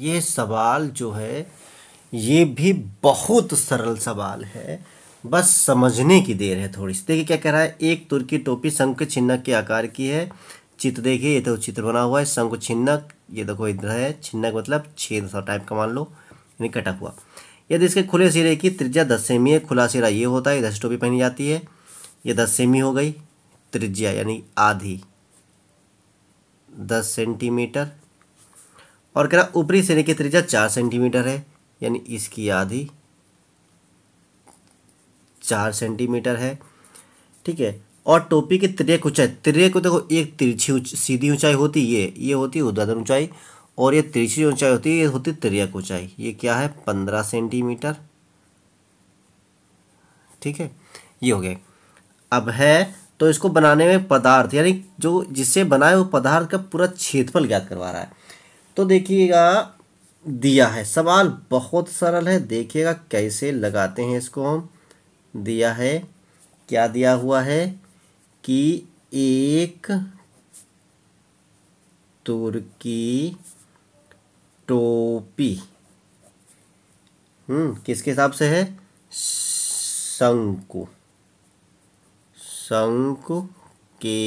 ये सवाल जो है ये भी बहुत सरल सवाल है बस समझने की देर है थोड़ी सी देखिए क्या कह रहा है एक तुर्की टोपी शंख छिन्नक के आकार की है चित्र देखिए ये तो चित्र बना हुआ है शंख छिन्नक ये देखो इधर है छिन्नक मतलब छेद सौ टाइप का मान लो यानी कटा हुआ यदि इसके खुले सिरे की त्रिज्या दस सेमी है खुला सिरा ये होता है दस टोपी पहनी जाती है ये दस सेमी हो गई त्रिज्या यानी आधी दस सेंटीमीटर और कह रहा ऊपरी सिरे की त्रिज्या चार सेंटीमीटर है यानी इसकी आधी चार सेंटीमीटर है ठीक है और टोपी की त्रिय ऊंचाई त्रिय को देखो एक तिरछी उच, सीधी ऊंचाई होती ये ये होती है उदाहरण ऊंचाई और ये तिरछी ऊंचाई होती है ये होती त्रिय ऊंचाई ये क्या है पंद्रह सेंटीमीटर ठीक है ये हो गया अब है तो इसको बनाने में पदार्थ यानी जो जिससे बनाए वो पदार्थ का पूरा क्षेत्रफल ज्ञात करवा रहा है तो देखिएगा दिया है सवाल बहुत सरल है देखिएगा कैसे लगाते हैं इसको हम दिया है क्या दिया हुआ है कि एक तुर्की टोपी हम्म किसके हिसाब से है शंकु शंकु के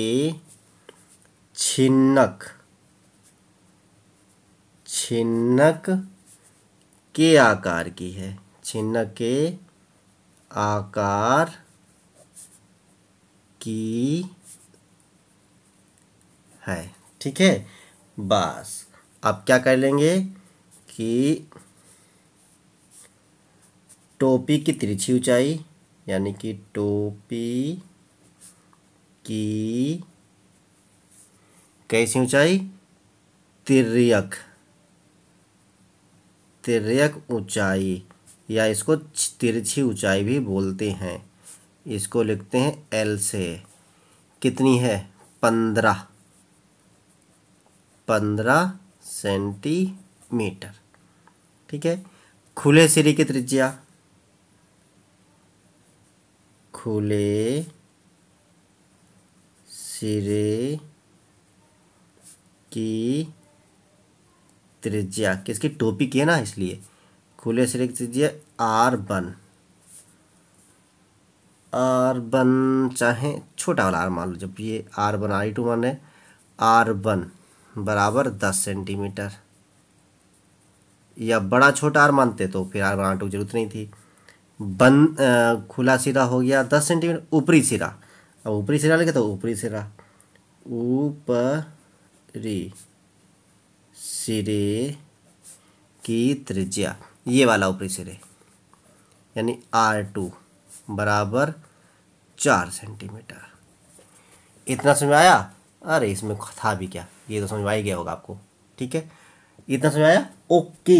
छिन्नक छिन्नक के आकार की है छिन्नक के आकार की है ठीक है बस अब क्या कर लेंगे कि टोपी की तिरछी ऊंचाई यानी कि टोपी की कैसी ऊंचाई तिरक तिरक ऊंचाई या इसको तिरछी ऊंचाई भी बोलते हैं इसको लिखते हैं एल से कितनी है पंद्रह पंद्रह सेंटीमीटर ठीक है खुले सिरे की त्रिज्या खुले सिरे की त्रिज्या किसकी टोपी की है ना इसलिए खुले सिरे की त्रिज्या आर वन आर वन चाहे छोटा वाला आर मान लो जब ये आर वन आर टू मान है आर वन बराबर दस सेंटीमीटर या बड़ा छोटा आर मानते तो फिर आर वन आर टू की जरूरत नहीं थी बन खुला सिरा हो गया दस सेंटीमीटर ऊपरी सिरा अब ऊपरी सिरा लगे तो ऊपरी सिरा ऊपरी सिरे की त्रिज्या ये वाला ऊपरी सिरे यानी आर टू बराबर चार सेंटीमीटर इतना समझ आया अरे इसमें था भी क्या ये तो समझ आ ही गया होगा आपको ठीक है इतना समझ आया ओके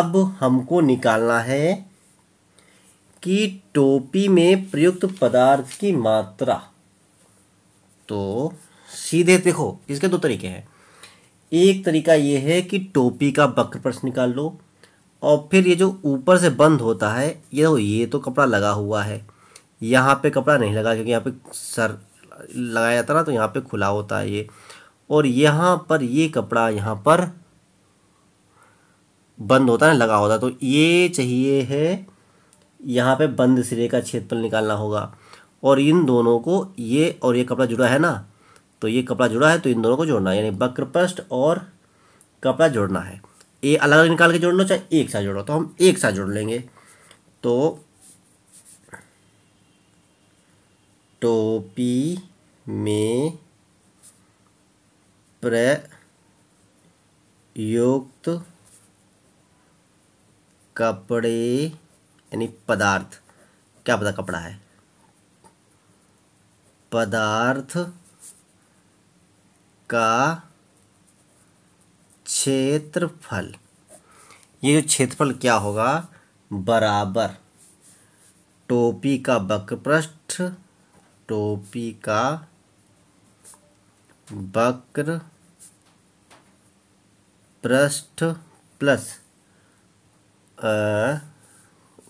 अब हमको निकालना है कि टोपी में प्रयुक्त पदार्थ की मात्रा तो सीधे देखो इसके दो तरीके हैं एक तरीका ये है कि टोपी का बकर प्रश्न निकाल लो और फिर ये जो ऊपर से बंद होता है ये तो ये तो कपड़ा लगा हुआ है यहाँ पे कपड़ा नहीं लगा क्योंकि यहाँ पे सर लगाया जाता ना तो यहाँ पे खुला होता है ये और यहाँ पर ये कपड़ा यहाँ पर बंद होता है लगा होता तो ये चाहिए है यहाँ पे बंद सिरे का क्षेत्रफल निकालना होगा और इन दोनों को ये और ये कपड़ा जुड़ा है ना तो ये कपड़ा जुड़ा है तो इन दोनों को जोड़ना है यानी वक्रपृष्ठ और कपड़ा जोड़ना है ये अलग अलग निकाल के जोड़ लो चाहे एक साथ जोड़ो तो हम एक साथ जोड़ लेंगे तो टोपी तो में प्रयुक्त कपड़े यानी पदार्थ क्या पता कपड़ा है पदार्थ का क्षेत्रफल ये जो क्षेत्रफल क्या होगा बराबर टोपी का वक्रपृष्ठ टोपी का वक्र पृष्ठ प्लस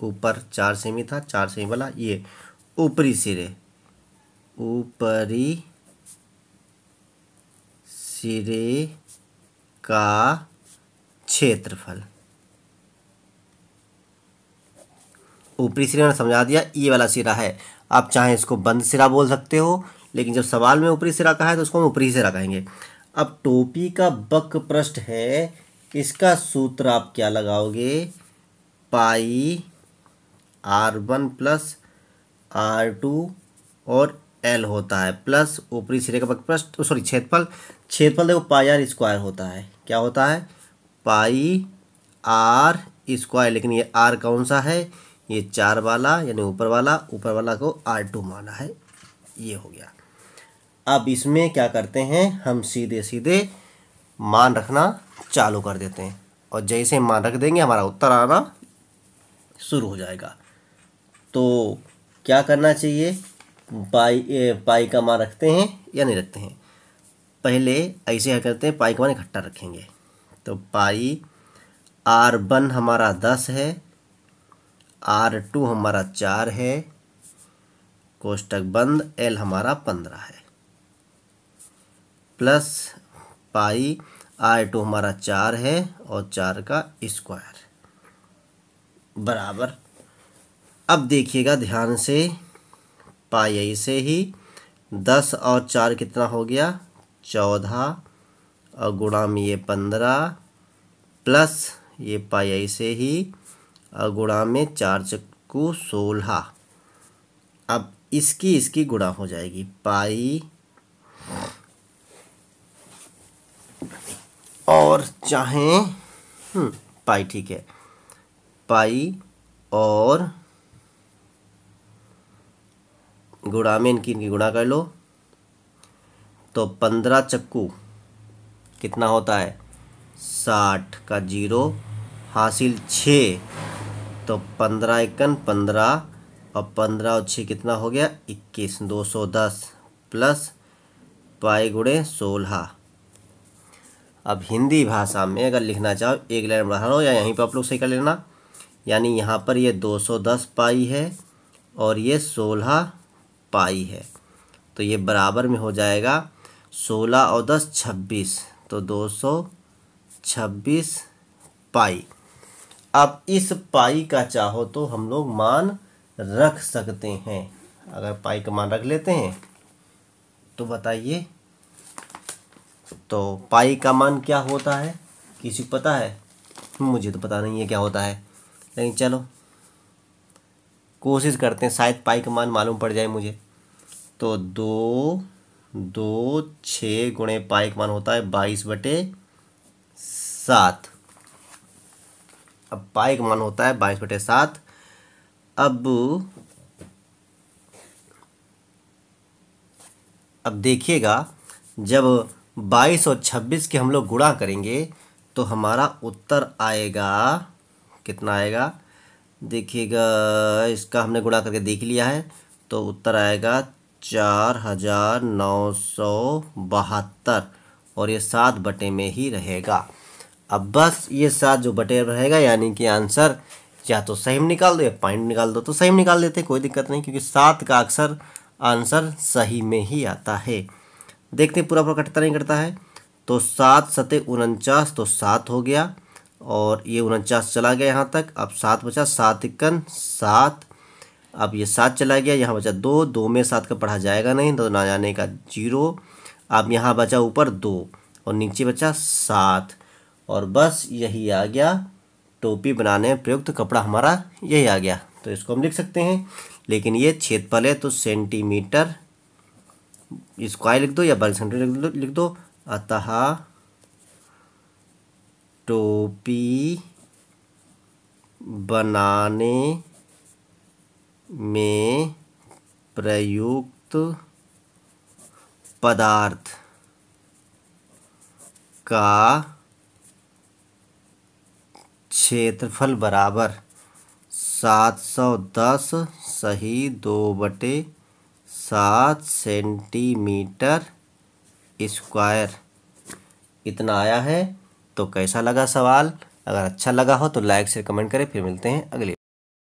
ऊपर चार सेमी था चार सेमी वाला ये ऊपरी सिरे ऊपरी सिरे का क्षेत्रफल ऊपरी सिरे ने समझा दिया ये वाला सिरा है आप चाहे इसको बंद सिरा बोल सकते हो लेकिन जब सवाल में ऊपरी सिरा कहा है तो उसको हम ऊपरी सिरा कहेंगे अब टोपी का बक पृष्ठ है इसका सूत्र आप क्या लगाओगे pi R one plus R two और एल होता है प्लस ऊपरी सिरे का बक पृष्ठ तो सॉरी क्षेत्रफल क्षेत्रफल देखो पाई आर स्क्वायर होता है क्या होता है पाई आर स्क्वायर लेकिन ये आर कौन सा है ये चार वाला यानी ऊपर वाला ऊपर वाला को आर टू माना है ये हो गया अब इसमें क्या करते हैं हम सीधे सीधे मान रखना चालू कर देते हैं और जैसे मान रख देंगे हमारा उत्तर आना शुरू हो जाएगा तो क्या करना चाहिए पाई ए, पाई का मान रखते हैं या नहीं रखते हैं पहले ऐसे क्या करते हैं पाई का मान इकट्ठा रखेंगे तो पाई आर वन हमारा दस है आर टू हमारा चार है कोष्टक बंद एल हमारा पंद्रह है प्लस पाई आर टू हमारा चार है और चार का स्क्वायर बराबर अब देखिएगा ध्यान से पाई ऐसे ही दस और चार कितना हो गया चौदह और गुणा में ये पंद्रह प्लस ये पाई ऐसे ही और गुणा में चार चक्कू सोलह अब इसकी इसकी गुणा हो जाएगी पाई और चाहे हम्म, पाई ठीक है पाई और गुणा में इनकी इनकी गुणा कर लो तो पंद्रह चक्कू कितना होता है साठ का जीरो हासिल छः तो पंद्रह इक्कन पंद्रह और पंद्रह और छः कितना हो गया इक्कीस दो सौ दस प्लस पाई गुड़े सोलह अब हिंदी भाषा में अगर लिखना चाहो एक लाइन बढ़ा लो या यहीं पर आप लोग सही कर लेना यानी यहाँ पर ये दो सौ दस पाई है और ये सोलह पाई है तो ये बराबर में हो जाएगा सोलह और दस छब्बीस तो दो सौ छब्बीस पाई अब इस पाई का चाहो तो हम लोग मान रख सकते हैं अगर पाई का मान रख लेते हैं तो बताइए तो पाई का मान क्या होता है किसी को पता है मुझे तो पता नहीं है क्या होता है लेकिन चलो कोशिश करते हैं शायद पाई का मान मालूम पड़ जाए मुझे तो दो दो छः गुणे पाई का मान होता है बाईस बटे सात अब पाई का मान होता है बाईस बटे सात अब अब देखिएगा जब बाईस और छब्बीस के हम लोग गुणा करेंगे तो हमारा उत्तर आएगा कितना आएगा देखिएगा इसका हमने गुणा करके देख लिया है तो उत्तर आएगा चार हज़ार नौ सौ बहत्तर और ये सात बटे में ही रहेगा अब बस ये सात जो बटे रहेगा यानी कि आंसर या तो सही में निकाल दो या पॉइंट निकाल दो तो सही में निकाल देते कोई दिक्कत नहीं क्योंकि सात का अक्सर आंसर सही में ही आता है देखते हैं पूरा पूरा कटता नहीं करता है तो सात सतह उनचास तो सात हो गया और ये उनचास चला गया यहाँ तक अब सात बचा सात इक्कन सात अब ये सात चला गया यहाँ बचा दो दो में सात का पढ़ा जाएगा नहीं तो ना जाने का जीरो अब यहाँ बचा ऊपर दो और नीचे बचा सात और बस यही आ गया टोपी बनाने में प्रयुक्त कपड़ा हमारा यही आ गया तो इसको हम लिख सकते हैं लेकिन ये क्षेत्रफल है तो सेंटीमीटर स्क्वायर लिख दो या वर्ग सेंटीमीटर लिख दो अतः टोपी बनाने में प्रयुक्त पदार्थ का क्षेत्रफल बराबर सात सौ दस सही दो बटे सात सेंटीमीटर स्क्वायर इतना आया है तो कैसा लगा सवाल अगर अच्छा लगा हो तो लाइक से कमेंट करें फिर मिलते हैं अगले